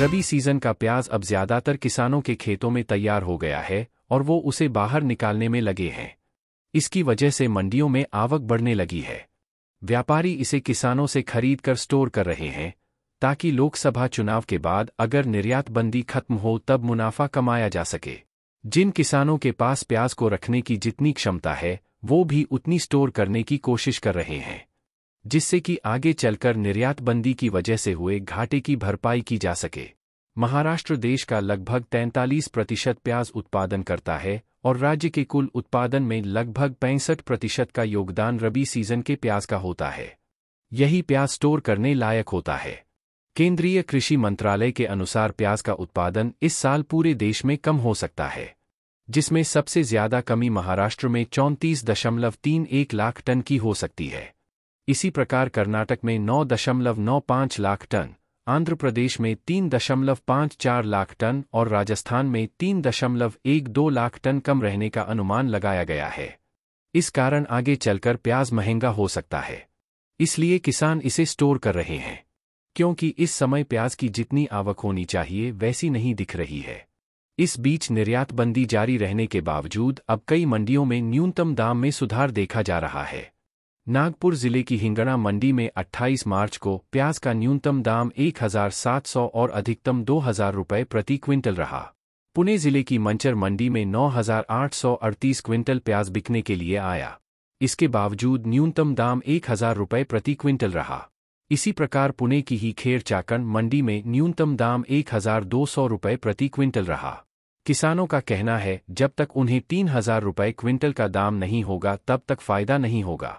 रबी season का प्याज अब ज्यादातर किसानों के खेतों में तैयार हो गया है और वो उसे बाहर निकालने में लगे हैं इसकी वजह से मंडियों में आवक बढ़ने लगी है व्यापारी इसे किसानों से खरीद कर स्टोर कर रहे हैं ताकि लोकसभा चुनाव के बाद अगर निर्यात बंदी खत्म हो तब मुनाफा कमाया जा सके जिन किसानों के पास प्याज को रखने की जितनी क्षमता है वो भी उतनी स्टोर करने की कोशिश कर रहे हैं जिससे कि आगे चलकर निर्यात बंदी की वजह से हुए घाटे की भरपाई की जा सके महाराष्ट्र देश का लगभग 43 प्रतिशत प्याज उत्पादन करता है और राज्य के कुल उत्पादन में लगभग पैंसठ प्रतिशत का योगदान रबी सीजन के प्याज का होता है यही प्याज स्टोर करने लायक होता है केंद्रीय कृषि मंत्रालय के अनुसार प्याज का उत्पादन इस साल पूरे देश में कम हो सकता है जिसमें सबसे ज्यादा कमी महाराष्ट्र में चौंतीस दशमलव तीन एक लाख टन की हो सकती है इसी प्रकार कर्नाटक में 9.95 लाख टन आंध्र प्रदेश में 3.54 लाख टन और राजस्थान में 3.12 लाख टन कम रहने का अनुमान लगाया गया है इस कारण आगे चलकर प्याज महंगा हो सकता है इसलिए किसान इसे स्टोर कर रहे हैं क्योंकि इस समय प्याज की जितनी आवक होनी चाहिए वैसी नहीं दिख रही है इस बीच निर्यात बंदी जारी रहने के बावजूद अब कई मंडियों में न्यूनतम दाम में सुधार देखा जा रहा है नागपुर जिले की हिंगणा मंडी में 28 मार्च को प्याज का न्यूनतम दाम 1,700 और अधिकतम 2,000 रुपये प्रति क्विंटल रहा पुणे जिले की मंचर मंडी में 9,838 क्विंटल प्याज बिकने के लिए आया इसके बावजूद न्यूनतम दाम एक रुपये प्रति क्विंटल रहा इसी प्रकार पुणे की ही खेर चाकन मंडी में न्यूनतम दाम सौ रुपये प्रति क्विंटल रहा किसानों का कहना है जब तक उन्हें हज़ार रुपये क्विंटल का दाम नहीं होगा तब तक फायदा नहीं होगा